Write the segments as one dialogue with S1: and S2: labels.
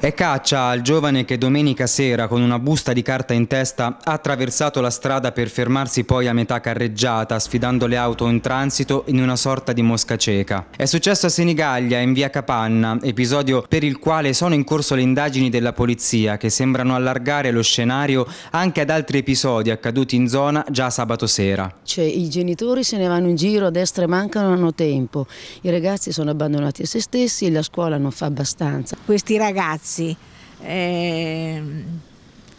S1: È caccia al giovane che domenica sera con una busta di carta in testa ha attraversato la strada per fermarsi poi a metà carreggiata sfidando le auto in transito in una sorta di mosca cieca. È successo a Senigallia in via Capanna, episodio per il quale sono in corso le indagini della polizia che sembrano allargare lo scenario anche ad altri episodi accaduti in zona già sabato sera.
S2: Cioè, I genitori se ne vanno in giro a destra e mancano, non hanno tempo, i ragazzi sono abbandonati a se stessi la scuola non fa abbastanza.
S3: Questi ragazzi palazzi. Eh,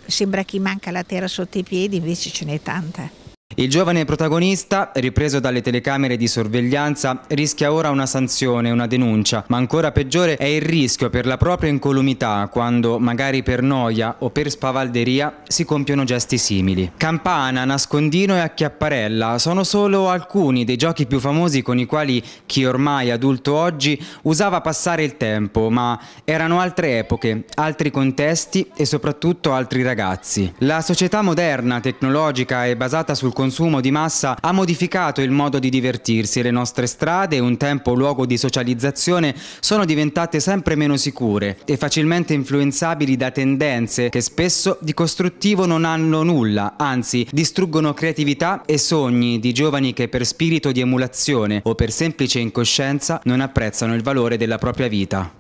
S3: sembra chi manca la terra sotto i piedi, invece ce n'è tanta.
S2: Il
S1: giovane protagonista, ripreso dalle telecamere di sorveglianza, rischia ora una sanzione, una denuncia, ma ancora peggiore è il rischio per la propria incolumità quando, magari per noia o per spavalderia, si compiono gesti simili. Campana, nascondino e acchiapparella sono solo alcuni dei giochi più famosi con i quali chi ormai adulto oggi usava passare il tempo, ma erano altre epoche, altri contesti e soprattutto altri ragazzi. La società moderna, tecnologica e basata sul consumo di massa ha modificato il modo di divertirsi. Le nostre strade, un tempo luogo di socializzazione, sono diventate sempre meno sicure e facilmente influenzabili da tendenze che spesso di costruttivo non hanno nulla, anzi distruggono creatività e sogni di giovani che per spirito di emulazione o per semplice incoscienza non apprezzano il valore della propria vita.